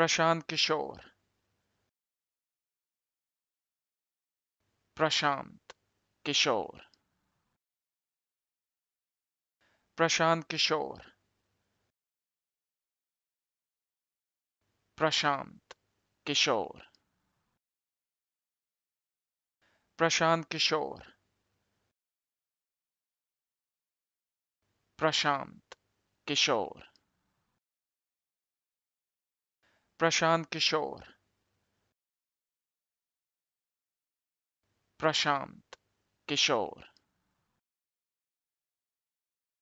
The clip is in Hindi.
प्रशांत किशोर प्रशांत किशोर प्रशांत किशोर प्रशांत किशोर प्रशांत किशोर प्रशांत किशोर प्रशांत किशोर प्रशांत किशोर